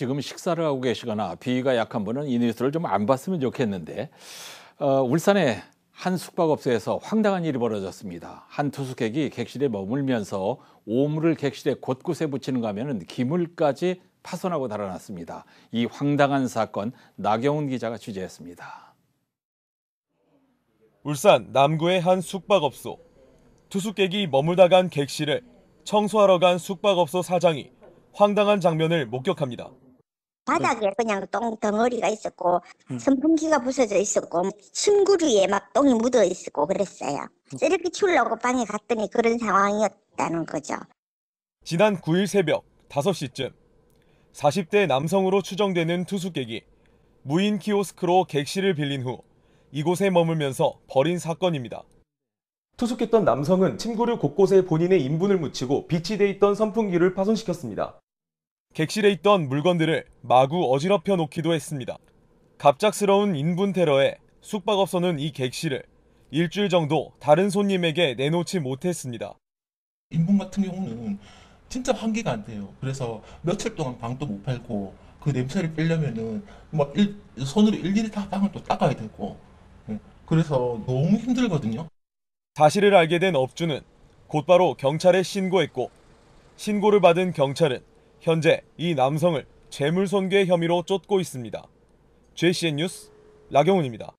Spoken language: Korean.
지금 식사를 하고 계시거나 비위가 약한 분은 이 뉴스를 좀 안 봤으면 좋겠는데 어, 울산의 한 숙박업소에서 황당한 일이 벌어졌습니다. 한 투숙객이 객실에 머물면서 오물을 객실에 곳곳에 붙이는 가면은 기물까지 파손하고 달아났습니다. 이 황당한 사건 나경훈 기자가 취재했습니다. 울산 남구의 한 숙박업소 투숙객이 머물다 간 객실을 청소하러 간 숙박업소 사장이 황당한 장면을 목격합니다. 바닥에 그냥 똥 덩어리가 있었고 음. 선풍기가 부서져 있었고 침구류에 막 똥이 묻어 있었고 그랬어요. 쓰레기 치우려고 방에 갔더니 그런 상황이었다는 거죠. 지난 9일 새벽 5시쯤 40대 남성으로 추정되는 투숙객이 무인 키오스크로 객실을 빌린 후 이곳에 머물면서 벌인 사건입니다. 투숙했던 남성은 침구류 곳곳에 본인의 인분을 묻히고 비치돼 있던 선풍기를 파손시켰습니다. 객실에 있던 물건들을 마구 어지럽혀 놓기도 했습니다. 갑작스러운 인분 테러에 숙박업소는 이 객실을 일주일 정도 다른 손님에게 내놓지 못했습니다. 인분 같은 경우는 진짜 환기가 안 돼요. 그래서 며칠 동안 방도 못 팔고 그 냄새를 빼려면은 뭐 일, 손으로 일일이 다 방을 또 닦아야 되고 예, 그래서 너무 힘들거든요. 사실을 알게 된 업주는 곧바로 경찰에 신고했고 신고를 받은 경찰은 현재 이 남성을 재물손괴 혐의로 쫓고 있습니다. JCN 뉴스 라경훈입니다.